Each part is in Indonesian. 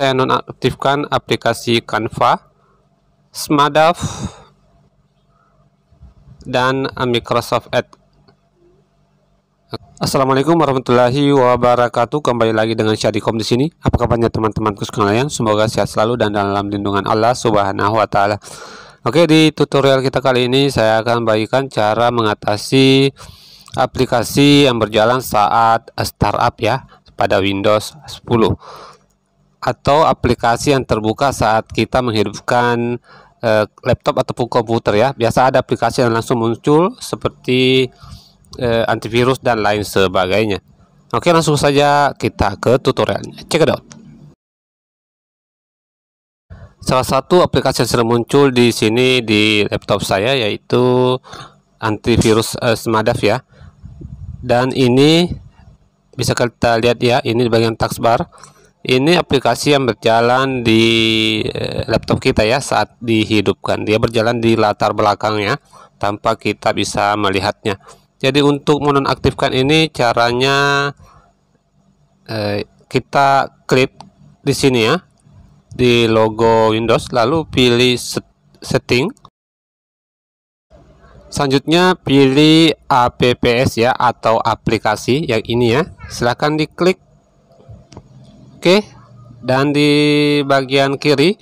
saya eh, nonaktifkan aplikasi Canva, Smadav, dan Microsoft Edge. Assalamualaikum warahmatullahi wabarakatuh. Kembali lagi dengan Syarikom di sini. Apa kabarnya teman-temanku sekalian? Semoga sehat selalu dan dalam lindungan Allah Subhanahu wa taala. Oke, di tutorial kita kali ini saya akan bagikan cara mengatasi aplikasi yang berjalan saat startup ya pada Windows 10 atau aplikasi yang terbuka saat kita menghidupkan eh, laptop ataupun komputer ya. Biasa ada aplikasi yang langsung muncul seperti eh, antivirus dan lain sebagainya. Oke, langsung saja kita ke tutorialnya. Check it out. Salah satu aplikasi yang sering muncul di sini di laptop saya yaitu antivirus eh, Smadaf ya. Dan ini bisa kita lihat ya, ini di bagian taskbar ini aplikasi yang berjalan di eh, laptop kita ya saat dihidupkan dia berjalan di latar belakangnya tanpa kita bisa melihatnya jadi untuk menonaktifkan ini caranya eh, kita klik di sini ya di logo Windows lalu pilih setting selanjutnya pilih apps ya atau aplikasi yang ini ya silahkan diklik oke dan di bagian kiri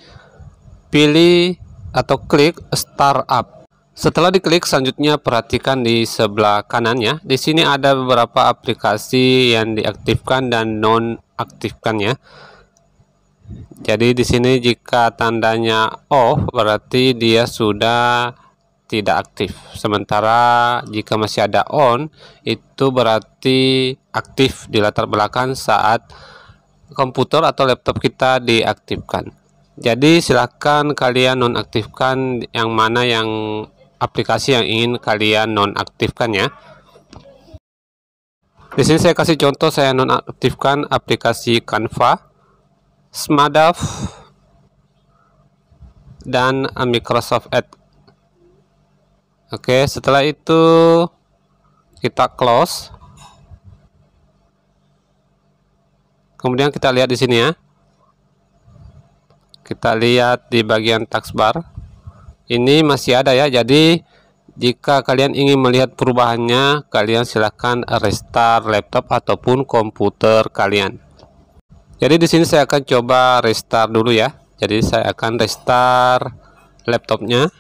pilih atau klik start up setelah diklik selanjutnya perhatikan di sebelah kanannya di sini ada beberapa aplikasi yang diaktifkan dan nonaktifkannya jadi di sini jika tandanya off oh, berarti dia sudah tidak aktif. Sementara jika masih ada on, itu berarti aktif di latar belakang saat komputer atau laptop kita diaktifkan. Jadi silahkan kalian nonaktifkan yang mana yang aplikasi yang ingin kalian nonaktifkan ya. Di sini saya kasih contoh saya nonaktifkan aplikasi Canva, Smadav, dan Microsoft Edge. Oke, setelah itu kita close. kemudian kita lihat di sini ya kita lihat di bagian taskbar. ini masih ada ya jadi jika kalian ingin melihat perubahannya kalian silahkan restart laptop ataupun komputer kalian jadi di sini saya akan coba restart dulu ya jadi saya akan restart laptopnya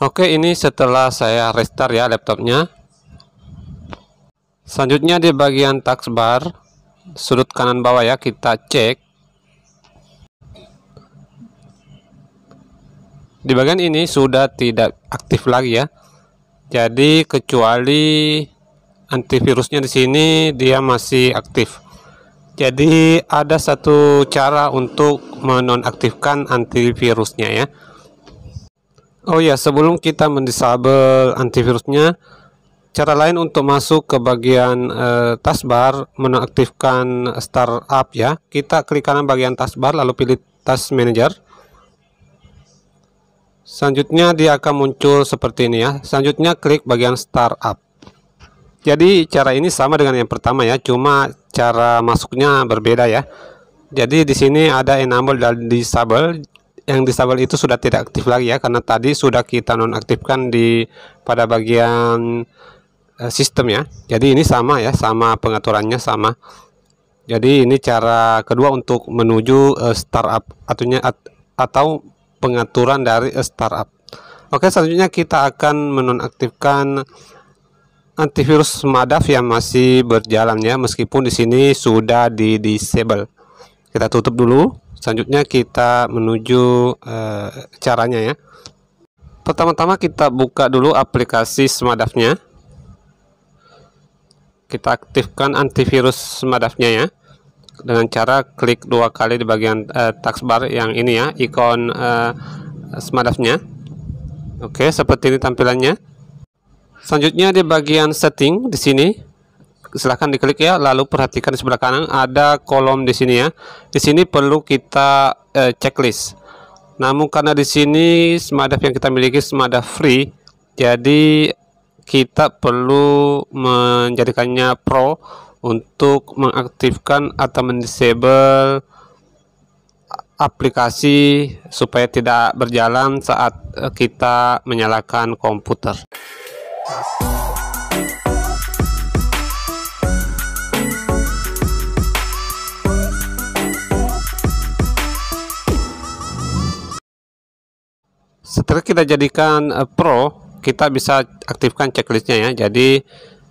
Oke ini setelah saya restart ya laptopnya selanjutnya di bagian taskbar sudut kanan bawah ya kita cek di bagian ini sudah tidak aktif lagi ya jadi kecuali antivirusnya di sini dia masih aktif jadi ada satu cara untuk menonaktifkan antivirusnya ya Oh ya, sebelum kita mendisable antivirusnya, cara lain untuk masuk ke bagian eh, taskbar menonaktifkan startup ya. Kita klik kanan bagian taskbar lalu pilih task manager. Selanjutnya dia akan muncul seperti ini ya. Selanjutnya klik bagian startup. Jadi cara ini sama dengan yang pertama ya, cuma cara masuknya berbeda ya. Jadi di sini ada enable dan disable yang disable itu sudah tidak aktif lagi ya karena tadi sudah kita nonaktifkan di pada bagian uh, sistem ya jadi ini sama ya sama pengaturannya sama jadi ini cara kedua untuk menuju uh, startup at, atau pengaturan dari uh, startup oke selanjutnya kita akan menonaktifkan antivirus Madaf yang masih berjalan ya meskipun di sini sudah di disable kita tutup dulu selanjutnya kita menuju uh, caranya ya pertama-tama kita buka dulu aplikasi semadafnya kita aktifkan antivirus semadafnya ya dengan cara klik dua kali di bagian uh, taskbar yang ini ya ikon uh, eh, semadafnya oke seperti ini tampilannya selanjutnya di bagian setting di sini silahkan diklik ya lalu perhatikan di sebelah kanan ada kolom di sini ya di sini perlu kita eh, checklist namun karena di sini semadaf yang kita miliki semadaf free jadi kita perlu menjadikannya pro untuk mengaktifkan atau mendisable aplikasi supaya tidak berjalan saat eh, kita menyalakan komputer. Setelah kita jadikan uh, Pro, kita bisa aktifkan checklistnya ya. Jadi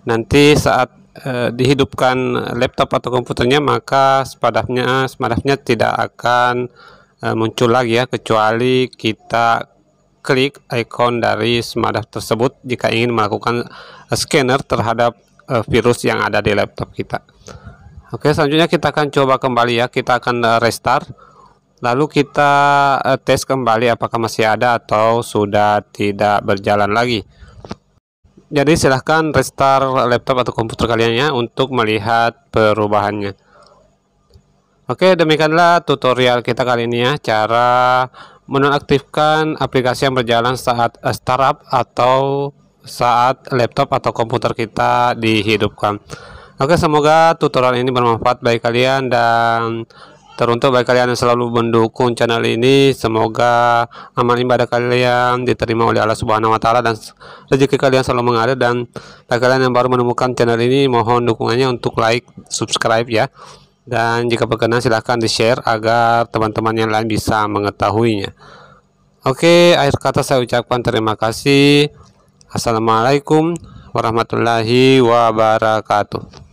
nanti saat uh, dihidupkan laptop atau komputernya maka sepadahnya sepadahnya tidak akan uh, muncul lagi ya kecuali kita klik icon dari semadah tersebut jika ingin melakukan scanner terhadap virus yang ada di laptop kita. Oke, selanjutnya kita akan coba kembali ya. Kita akan restart Lalu kita eh, tes kembali apakah masih ada atau sudah tidak berjalan lagi. Jadi silahkan restart laptop atau komputer kalian ya untuk melihat perubahannya. Oke demikianlah tutorial kita kali ini ya cara menonaktifkan aplikasi yang berjalan saat eh, startup atau saat laptop atau komputer kita dihidupkan. Oke, semoga tutorial ini bermanfaat bagi kalian dan Teruntuk bagi kalian yang selalu mendukung channel ini, semoga amal ibadah kalian diterima oleh Allah Subhanahu wa taala dan rezeki kalian selalu mengalir dan bagi kalian yang baru menemukan channel ini mohon dukungannya untuk like, subscribe ya. Dan jika berkenan silahkan di-share agar teman-teman yang lain bisa mengetahuinya. Oke, akhir kata saya ucapkan terima kasih. Assalamualaikum warahmatullahi wabarakatuh.